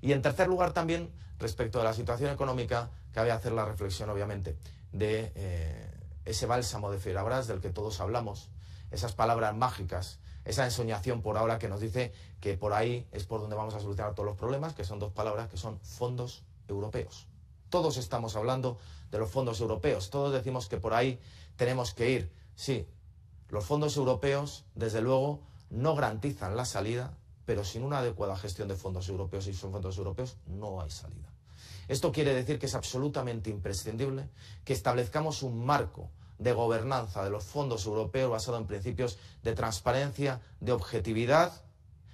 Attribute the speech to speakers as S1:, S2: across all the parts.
S1: Y en tercer lugar también, respecto a la situación económica, cabe hacer la reflexión, obviamente, de eh, ese bálsamo de Fierabrás del que todos hablamos, esas palabras mágicas, esa ensoñación por ahora que nos dice que por ahí es por donde vamos a solucionar todos los problemas, que son dos palabras que son fondos europeos. Todos estamos hablando de los fondos europeos, todos decimos que por ahí tenemos que ir. Sí, los fondos europeos, desde luego, no garantizan la salida, pero sin una adecuada gestión de fondos europeos y son fondos europeos no hay salida. Esto quiere decir que es absolutamente imprescindible que establezcamos un marco de gobernanza de los fondos europeos basado en principios de transparencia, de objetividad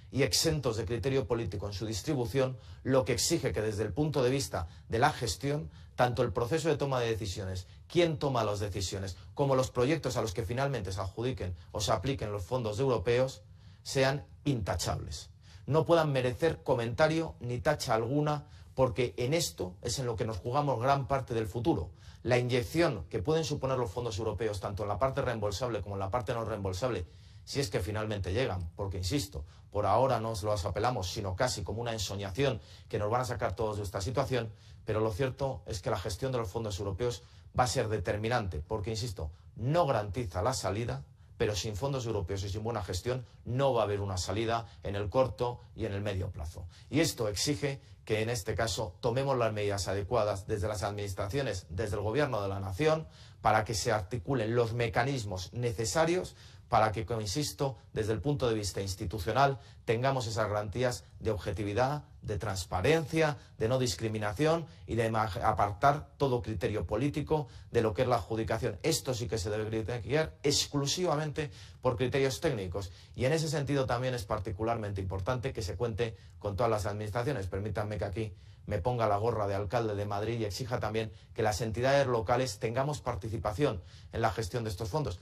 S1: y exentos de criterio político en su distribución, lo que exige que desde el punto de vista de la gestión, tanto el proceso de toma de decisiones, quién toma las decisiones, como los proyectos a los que finalmente se adjudiquen o se apliquen los fondos europeos, sean intachables, no puedan merecer comentario ni tacha alguna, porque en esto es en lo que nos jugamos gran parte del futuro. La inyección que pueden suponer los fondos europeos, tanto en la parte reembolsable como en la parte no reembolsable, si es que finalmente llegan, porque insisto, por ahora no lo apelamos, sino casi como una ensoñación que nos van a sacar todos de esta situación, pero lo cierto es que la gestión de los fondos europeos va a ser determinante, porque insisto, no garantiza la salida, pero sin fondos europeos y sin buena gestión no va a haber una salida en el corto y en el medio plazo. Y esto exige que en este caso tomemos las medidas adecuadas desde las administraciones, desde el Gobierno de la Nación, para que se articulen los mecanismos necesarios para que, como insisto, desde el punto de vista institucional tengamos esas garantías de objetividad, de transparencia, de no discriminación y de apartar todo criterio político de lo que es la adjudicación. Esto sí que se debe guiar exclusivamente por criterios técnicos y en ese sentido también es particularmente importante que se cuente con todas las administraciones. Permítanme que aquí me ponga la gorra de alcalde de Madrid y exija también que las entidades locales tengamos participación en la gestión de estos fondos.